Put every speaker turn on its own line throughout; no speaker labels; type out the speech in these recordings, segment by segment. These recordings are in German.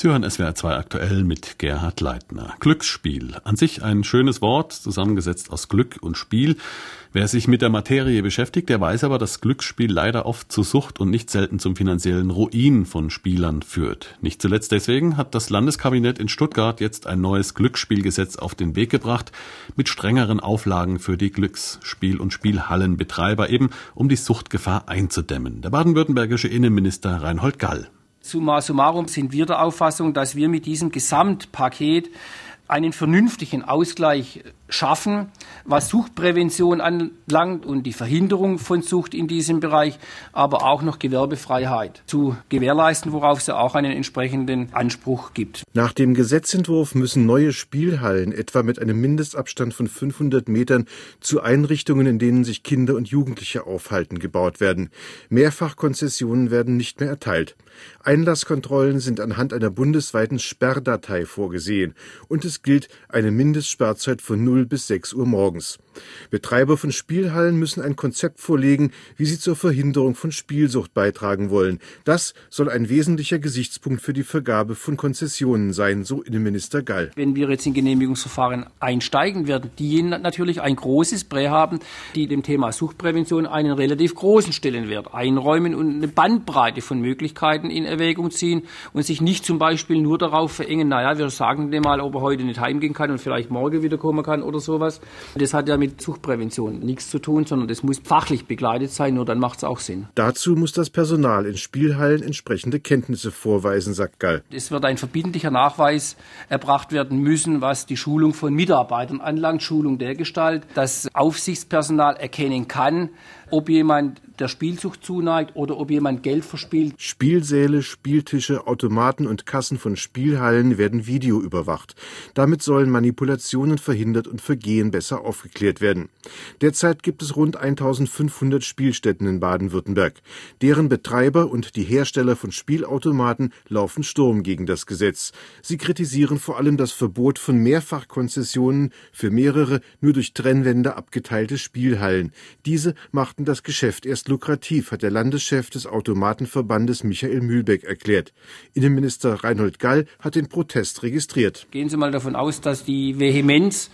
Sie hören SWR 2 aktuell mit Gerhard Leitner. Glücksspiel. An sich ein schönes Wort, zusammengesetzt aus Glück und Spiel. Wer sich mit der Materie beschäftigt, der weiß aber, dass Glücksspiel leider oft zu Sucht und nicht selten zum finanziellen Ruin von Spielern führt. Nicht zuletzt deswegen hat das Landeskabinett in Stuttgart jetzt ein neues Glücksspielgesetz auf den Weg gebracht mit strengeren Auflagen für die Glücksspiel- und Spielhallenbetreiber eben, um die Suchtgefahr einzudämmen. Der baden-württembergische Innenminister Reinhold Gall
summa summarum sind wir der Auffassung, dass wir mit diesem Gesamtpaket einen vernünftigen Ausgleich schaffen, was Suchtprävention anlangt und die Verhinderung von Sucht in diesem Bereich, aber auch noch Gewerbefreiheit zu gewährleisten, worauf es ja auch einen entsprechenden Anspruch gibt.
Nach dem Gesetzentwurf müssen neue Spielhallen etwa mit einem Mindestabstand von 500 Metern zu Einrichtungen, in denen sich Kinder und Jugendliche aufhalten, gebaut werden. Mehrfachkonzessionen werden nicht mehr erteilt. Einlasskontrollen sind anhand einer bundesweiten Sperrdatei vorgesehen und es gilt eine Mindestsperrzeit von null bis 6 Uhr morgens Betreiber von Spielhallen müssen ein Konzept vorlegen, wie sie zur Verhinderung von Spielsucht beitragen wollen. Das soll ein wesentlicher Gesichtspunkt für die Vergabe von Konzessionen sein, so Innenminister Gall.
Wenn wir jetzt in Genehmigungsverfahren einsteigen, werden diejenigen natürlich ein großes Brett haben, die dem Thema Suchtprävention einen relativ großen Stellenwert einräumen und eine Bandbreite von Möglichkeiten in Erwägung ziehen und sich nicht zum Beispiel nur darauf verengen, naja, wir sagen dem mal, ob er heute nicht heimgehen kann und vielleicht morgen wiederkommen kann oder sowas. Das hat ja mit mit Suchtprävention nichts zu tun, sondern das muss fachlich begleitet sein, nur dann macht es auch Sinn.
Dazu muss das Personal in Spielhallen entsprechende Kenntnisse vorweisen, sagt Gall.
Es wird ein verbindlicher Nachweis erbracht werden müssen, was die Schulung von Mitarbeitern anlangt, Schulung der Gestalt, dass Aufsichtspersonal erkennen kann, ob jemand der Spielsucht zuneigt oder ob jemand Geld verspielt.
Spielsäle, Spieltische, Automaten und Kassen von Spielhallen werden videoüberwacht. Damit sollen Manipulationen verhindert und Vergehen besser aufgeklärt werden. Derzeit gibt es rund 1500 Spielstätten in Baden-Württemberg. Deren Betreiber und die Hersteller von Spielautomaten laufen Sturm gegen das Gesetz. Sie kritisieren vor allem das Verbot von Mehrfachkonzessionen für mehrere nur durch Trennwände abgeteilte Spielhallen. Diese macht machten das Geschäft erst lukrativ, hat der Landeschef des Automatenverbandes Michael Mühlbeck erklärt. Innenminister Reinhold Gall hat den Protest registriert.
Gehen Sie mal davon aus, dass die Vehemenz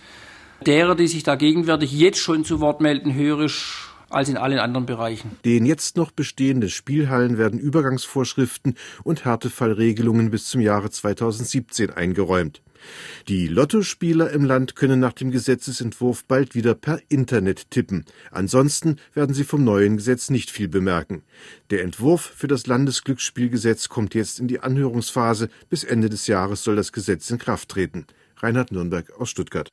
derer, die sich da gegenwärtig jetzt schon zu Wort melden, hörisch als in allen anderen Bereichen.
Den jetzt noch bestehenden Spielhallen werden Übergangsvorschriften und Härtefallregelungen bis zum Jahre 2017 eingeräumt. Die Lottospieler im Land können nach dem Gesetzesentwurf bald wieder per Internet tippen. Ansonsten werden sie vom neuen Gesetz nicht viel bemerken. Der Entwurf für das Landesglücksspielgesetz kommt jetzt in die Anhörungsphase. Bis Ende des Jahres soll das Gesetz in Kraft treten. Reinhard Nürnberg aus Stuttgart